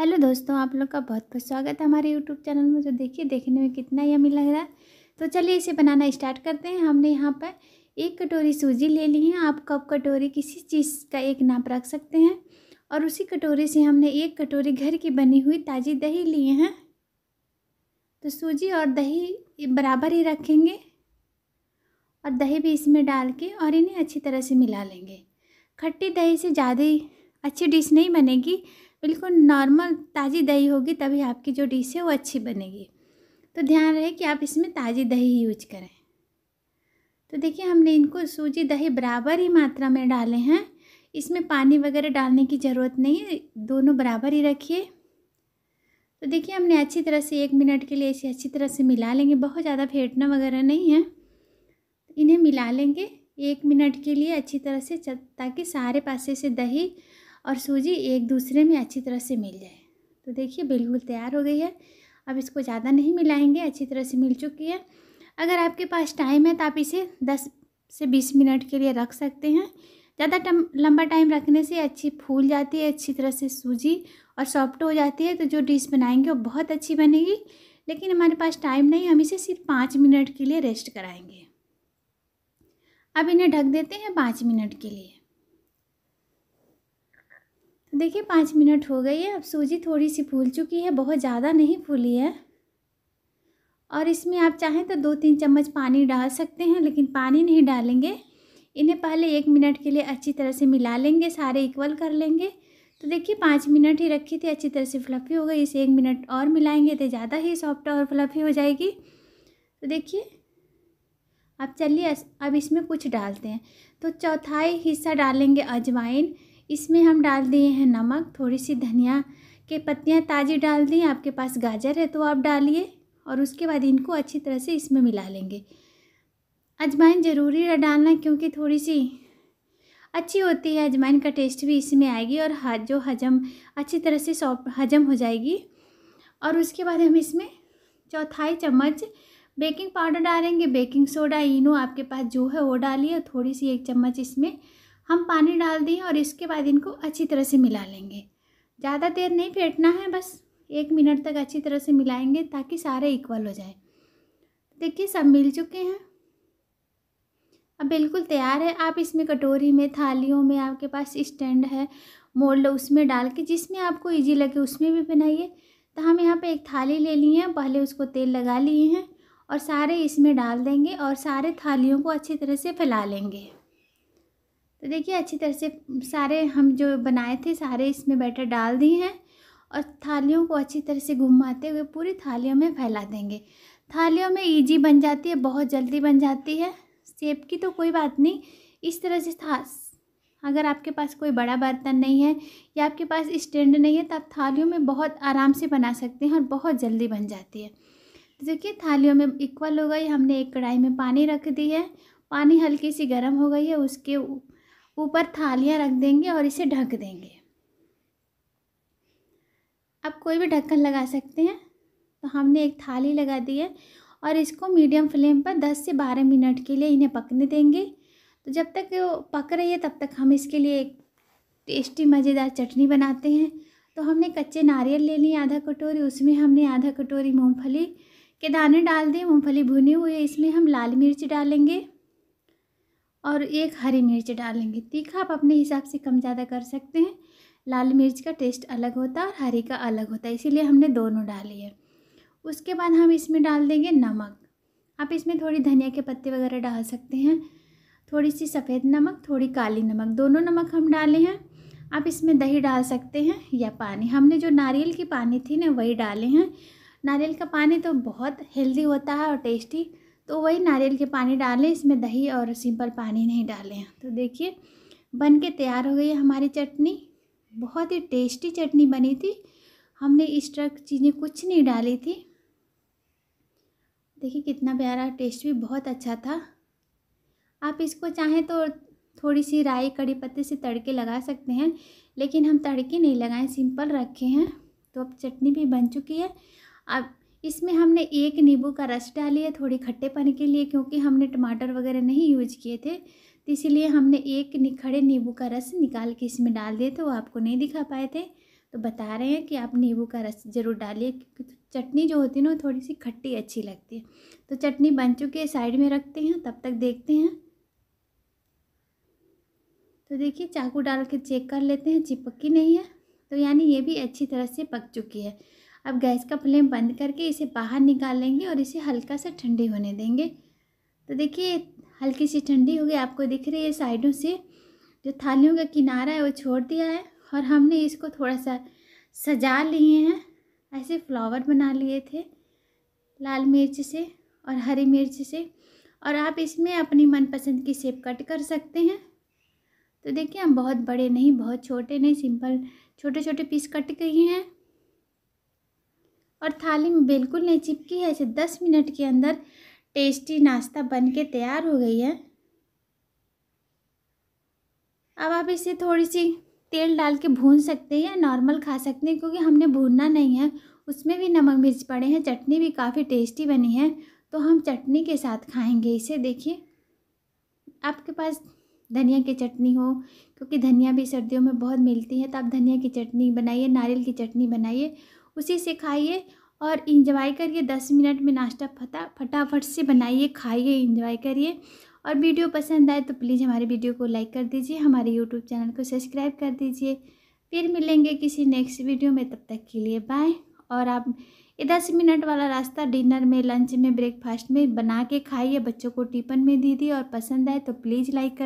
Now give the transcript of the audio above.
hello दोस्तों आप लोग का बहुत बहुत स्वागत है हमारे यूट्यूब चैनल में जो तो देखिए देखने में कितना यमी लग रहा है तो चलिए इसे बनाना स्टार्ट करते हैं हमने यहाँ पर एक कटोरी सूजी ले ली है आप कप कटोरी किसी चीज़ का एक नाप रख सकते हैं और उसी कटोरी से हमने एक कटोरी घर की बनी हुई ताज़ी दही लिए हैं तो सूजी और दही बराबर ही रखेंगे और दही भी इसमें डाल के और इन्हें अच्छी तरह से मिला लेंगे खट्टी दही से ज़्यादा अच्छी डिश नहीं बनेगी बिल्कुल नॉर्मल ताज़ी दही होगी तभी आपकी जो डिश है वो अच्छी बनेगी तो ध्यान रहे कि आप इसमें ताज़ी दही यूज करें तो देखिए हमने इनको सूजी दही बराबर ही मात्रा में डाले हैं इसमें पानी वगैरह डालने की ज़रूरत नहीं है दोनों बराबर ही रखिए तो देखिए हमने अच्छी तरह से एक मिनट के लिए इसे अच्छी तरह से मिला लेंगे बहुत ज़्यादा फेंटना वगैरह नहीं है इन्हें मिला लेंगे एक मिनट के लिए अच्छी तरह से ताकि सारे पासे से दही और सूजी एक दूसरे में अच्छी तरह से मिल जाए तो देखिए बिल्कुल तैयार हो गई है अब इसको ज़्यादा नहीं मिलाएंगे अच्छी तरह से मिल चुकी है अगर आपके पास टाइम है तो आप इसे दस से बीस मिनट के लिए रख सकते हैं ज़्यादा टम लंबा टाइम रखने से अच्छी फूल जाती है अच्छी तरह से सूजी और सॉफ्ट हो जाती है तो जो डिश बनाएंगे वो बहुत अच्छी बनेगी लेकिन हमारे पास टाइम नहीं हम इसे सिर्फ पाँच मिनट के लिए रेस्ट कराएंगे अब इन्हें ढक देते हैं पाँच मिनट के लिए देखिए पाँच मिनट हो गई है अब सूजी थोड़ी सी फूल चुकी है बहुत ज़्यादा नहीं फूली है और इसमें आप चाहें तो दो तीन चम्मच पानी डाल सकते हैं लेकिन पानी नहीं डालेंगे इन्हें पहले एक मिनट के लिए अच्छी तरह से मिला लेंगे सारे इक्वल कर लेंगे तो देखिए पाँच मिनट ही रखी थी अच्छी तरह से फ्लफ़ी हो गई इसे एक मिनट और मिलाएंगे तो ज़्यादा ही सॉफ्ट और फ्लफ़ी हो जाएगी तो देखिए अब चलिए अब इसमें कुछ डालते हैं तो चौथाई हिस्सा डालेंगे अजवाइन इसमें हम डाल दिए हैं नमक थोड़ी सी धनिया के पत्तियाँ ताज़ी डाल दी आपके पास गाजर है तो आप डालिए और उसके बाद इनको अच्छी तरह से इसमें मिला लेंगे अजवाइन ज़रूरी है डालना क्योंकि थोड़ी सी अच्छी होती है अजवाइन का टेस्ट भी इसमें आएगी और जो हजम अच्छी तरह से सॉफ्ट हजम हो जाएगी और उसके बाद हम इसमें चौथाई चम्मच बेकिंग पाउडर डालेंगे बेकिंग सोडा इनो आपके पास जो है वो डालिए थोड़ी सी एक चम्मच इसमें हम पानी डाल दिए और इसके बाद इनको अच्छी तरह से मिला लेंगे ज़्यादा देर नहीं फेंटना है बस एक मिनट तक अच्छी तरह से मिलाएंगे ताकि सारे इक्वल हो जाए देखिए सब मिल चुके हैं अब बिल्कुल तैयार है आप इसमें कटोरी में थालियों में आपके पास स्टैंड है मोल्ड उसमें डाल के जिसमें आपको इजी लगे उसमें भी बनाइए तो हम यहाँ पे एक थाली ले लिए हैं पहले उसको तेल लगा लिए हैं और सारे इसमें डाल देंगे और सारे थालियों को अच्छी तरह से फैला लेंगे तो देखिए अच्छी तरह से सारे हम जो बनाए थे सारे इसमें बैटर डाल दिए हैं और थालियों को अच्छी तरह से घुमाते हुए पूरी थालियों में फैला देंगे थालियों में इजी बन जाती है बहुत जल्दी बन जाती है सेब की तो कोई बात नहीं इस तरह से था अगर आपके पास कोई बड़ा बर्तन नहीं है या आपके पास स्टैंड नहीं है तो आप थालियों में बहुत आराम से बना सकते हैं और बहुत जल्दी बन जाती है तो देखिए थालियों में इक्वल हो गई हमने एक कढ़ाई में पानी रख दी है पानी हल्की सी गर्म हो गई है उसके ऊपर थालियाँ रख देंगे और इसे ढक देंगे आप कोई भी ढक्कन लगा सकते हैं तो हमने एक थाली लगा दी है और इसको मीडियम फ्लेम पर 10 से 12 मिनट के लिए इन्हें पकने देंगे तो जब तक वो पक रही है तब तक हम इसके लिए एक टेस्टी मज़ेदार चटनी बनाते हैं तो हमने कच्चे नारियल ले लिए आधा कटोरी उसमें हमने आधा कटोरी मूँगफली के दाने डाल दिए मूँगफली भुनी हुई है इसमें हम लाल मिर्च डालेंगे और एक हरी मिर्च डालेंगे तीखा आप अपने हिसाब से कम ज़्यादा कर सकते हैं लाल मिर्च का टेस्ट अलग होता है और हरी का अलग होता है इसीलिए हमने दोनों डाली है उसके बाद हम इसमें डाल देंगे नमक आप इसमें थोड़ी धनिया के पत्ते वगैरह डाल सकते हैं थोड़ी सी सफ़ेद नमक थोड़ी काली नमक दोनों नमक हम डाले हैं आप इसमें दही डाल सकते हैं या पानी हमने जो नारियल की पानी थी ना वही डाले हैं नारियल का पानी तो बहुत हेल्दी होता है और टेस्टी तो वही नारियल के पानी डालें इसमें दही और सिंपल पानी नहीं डालें तो देखिए बन के तैयार हो गई हमारी चटनी बहुत ही टेस्टी चटनी बनी थी हमने इस ट्रक चीज़ें कुछ नहीं डाली थी देखिए कितना प्यारा टेस्ट भी बहुत अच्छा था आप इसको चाहें तो थोड़ी सी राई कड़ी पत्ते से तड़के लगा सकते हैं लेकिन हम तड़के नहीं लगाएं सिंपल रखे हैं तो अब चटनी भी बन चुकी है अब इसमें हमने एक नींबू का रस डाली है थोड़ी खट्टेपन के लिए क्योंकि हमने टमाटर वगैरह नहीं यूज किए थे तो इसीलिए हमने एक खड़े नींबू का रस निकाल के इसमें डाल दिए थे तो वो आपको नहीं दिखा पाए थे तो बता रहे हैं कि आप नींबू का रस ज़रूर डालिए क्योंकि तो चटनी जो होती है ना थोड़ी सी खट्टी अच्छी लगती है तो चटनी बन चुकी है साइड में रखते हैं तब तक देखते हैं तो देखिए चाकू डाल के चेक कर लेते हैं चिपकी नहीं है तो यानी ये भी अच्छी तरह से पक चुकी है अब गैस का फ्लेम बंद करके इसे बाहर निकाल लेंगे और इसे हल्का सा ठंडी होने देंगे तो देखिए हल्की सी ठंडी हो गई आपको दिख रही है साइडों से जो थालियों का किनारा है वो छोड़ दिया है और हमने इसको थोड़ा सा सजा लिए हैं ऐसे फ्लावर बना लिए थे लाल मिर्च से और हरी मिर्च से और आप इसमें अपनी मनपसंद की शेप कट कर सकते हैं तो देखिए हम बहुत बड़े नहीं बहुत छोटे नहीं सिंपल छोटे छोटे पीस कट गए हैं और थाली में बिल्कुल नहीं चिपकी है ऐसे दस मिनट के अंदर टेस्टी नाश्ता बन के तैयार हो गई है अब आप इसे थोड़ी सी तेल डाल के भून सकते हैं या नॉर्मल खा सकते हैं क्योंकि हमने भूनना नहीं है उसमें भी नमक मिर्च पड़े हैं चटनी भी काफ़ी टेस्टी बनी है तो हम चटनी के साथ खाएंगे इसे देखिए आपके पास धनिया की चटनी हो क्योंकि धनिया भी सर्दियों में बहुत मिलती है तो आप धनिया की चटनी बनाइए नारियल की चटनी बनाइए उसे से खाइए और इंजॉय करिए दस मिनट में नाश्ता फटा फटाफट से बनाइए खाइए इंजॉय करिए और वीडियो पसंद आए तो प्लीज़ हमारे वीडियो को लाइक कर दीजिए हमारे यूट्यूब चैनल को सब्सक्राइब कर दीजिए फिर मिलेंगे किसी नेक्स्ट वीडियो में तब तक के लिए बाय और आप ये दस मिनट वाला रास्ता डिनर में लंच में ब्रेकफास्ट में बना के खाइए बच्चों को टिफन में दीदी और पसंद आए तो प्लीज़ लाइक कर